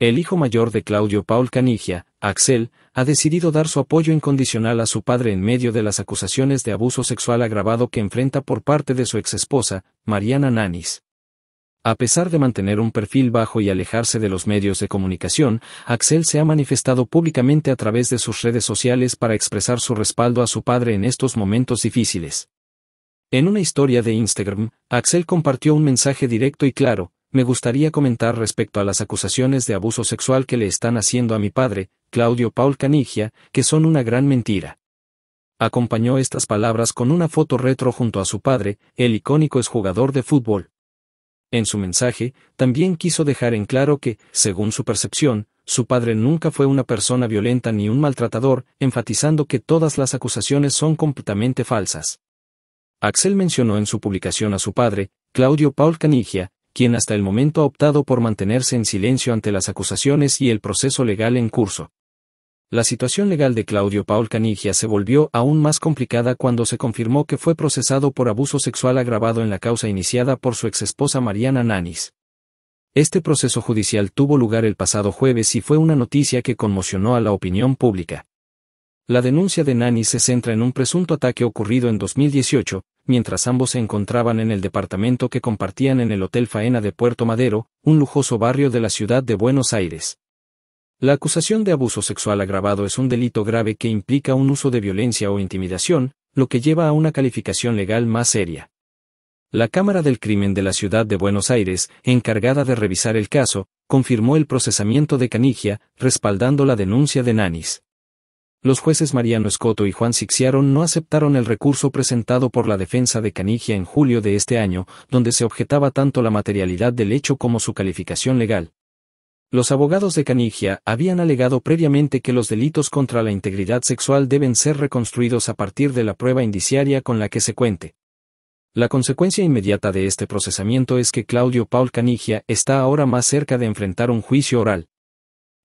El hijo mayor de Claudio Paul Canigia, Axel, ha decidido dar su apoyo incondicional a su padre en medio de las acusaciones de abuso sexual agravado que enfrenta por parte de su exesposa, Mariana Nanis. A pesar de mantener un perfil bajo y alejarse de los medios de comunicación, Axel se ha manifestado públicamente a través de sus redes sociales para expresar su respaldo a su padre en estos momentos difíciles. En una historia de Instagram, Axel compartió un mensaje directo y claro, me gustaría comentar respecto a las acusaciones de abuso sexual que le están haciendo a mi padre, Claudio Paul Canigia, que son una gran mentira. Acompañó estas palabras con una foto retro junto a su padre, el icónico exjugador de fútbol. En su mensaje, también quiso dejar en claro que, según su percepción, su padre nunca fue una persona violenta ni un maltratador, enfatizando que todas las acusaciones son completamente falsas. Axel mencionó en su publicación a su padre, Claudio Paul Canigia, quien hasta el momento ha optado por mantenerse en silencio ante las acusaciones y el proceso legal en curso. La situación legal de Claudio Paul Canigia se volvió aún más complicada cuando se confirmó que fue procesado por abuso sexual agravado en la causa iniciada por su exesposa Mariana Nanis. Este proceso judicial tuvo lugar el pasado jueves y fue una noticia que conmocionó a la opinión pública. La denuncia de Nanis se centra en un presunto ataque ocurrido en 2018, mientras ambos se encontraban en el departamento que compartían en el Hotel Faena de Puerto Madero, un lujoso barrio de la ciudad de Buenos Aires. La acusación de abuso sexual agravado es un delito grave que implica un uso de violencia o intimidación, lo que lleva a una calificación legal más seria. La Cámara del Crimen de la Ciudad de Buenos Aires, encargada de revisar el caso, confirmó el procesamiento de Canigia, respaldando la denuncia de Nanis. Los jueces Mariano Escoto y Juan Sixiaron no aceptaron el recurso presentado por la defensa de Canigia en julio de este año, donde se objetaba tanto la materialidad del hecho como su calificación legal. Los abogados de Canigia habían alegado previamente que los delitos contra la integridad sexual deben ser reconstruidos a partir de la prueba indiciaria con la que se cuente. La consecuencia inmediata de este procesamiento es que Claudio Paul Canigia está ahora más cerca de enfrentar un juicio oral.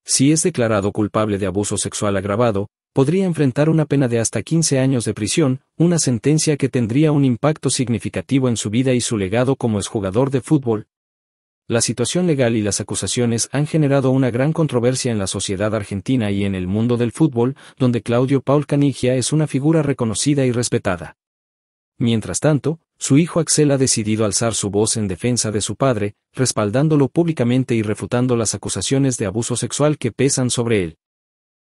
Si es declarado culpable de abuso sexual agravado, podría enfrentar una pena de hasta 15 años de prisión, una sentencia que tendría un impacto significativo en su vida y su legado como jugador de fútbol. La situación legal y las acusaciones han generado una gran controversia en la sociedad argentina y en el mundo del fútbol, donde Claudio Paul Canigia es una figura reconocida y respetada. Mientras tanto, su hijo Axel ha decidido alzar su voz en defensa de su padre, respaldándolo públicamente y refutando las acusaciones de abuso sexual que pesan sobre él.